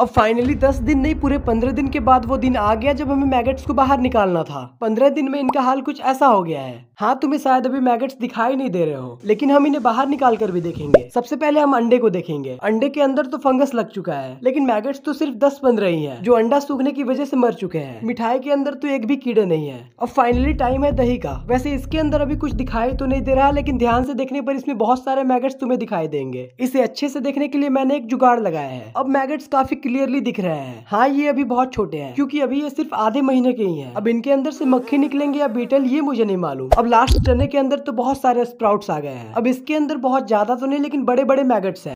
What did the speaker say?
अब फाइनली दस दिन नहीं पूरे पंद्रह दिन के बाद वो दिन आ गया जब हमें मैगेट्स को बाहर निकालना था पंद्रह दिन में इनका हाल कुछ ऐसा हो गया है हाँ तुम्हें शायद अभी मैगेट्स दिखाई नहीं दे रहे हो लेकिन हम इन्हें बाहर निकाल कर भी देखेंगे सबसे पहले हम अंडे को देखेंगे अंडे के अंदर तो फंगस लग चुका है लेकिन मैगेट्स तो सिर्फ दस पंद्रह ही है जो अंडा सूखने की वजह से मर चुके हैं मिठाई के अंदर तो एक भी कीड़े नहीं है अब फाइनली टाइम है दही का वैसे इसके अंदर अभी कुछ दिखाई तो नहीं दे रहा लेकिन ध्यान से देखने पर इसमें बहुत सारे मैगेट्स तुम्हें दिखाई देंगे इसे अच्छे से देखने के लिए मैंने एक जुगाड़ लगाया है अब मैगेट्स काफी क्लियरली दिख रहे हैं हाँ ये अभी बहुत छोटे हैं क्योंकि अभी ये सिर्फ आधे महीने के ही हैं अब इनके अंदर से मक्खी निकलेंगे या बीटल ये मुझे नहीं मालूम अब लास्ट चने के अंदर तो बहुत सारे स्प्राउट्स आ गए हैं अब इसके अंदर बहुत ज्यादा तो नहीं लेकिन बड़े बड़े मैगट्स हैं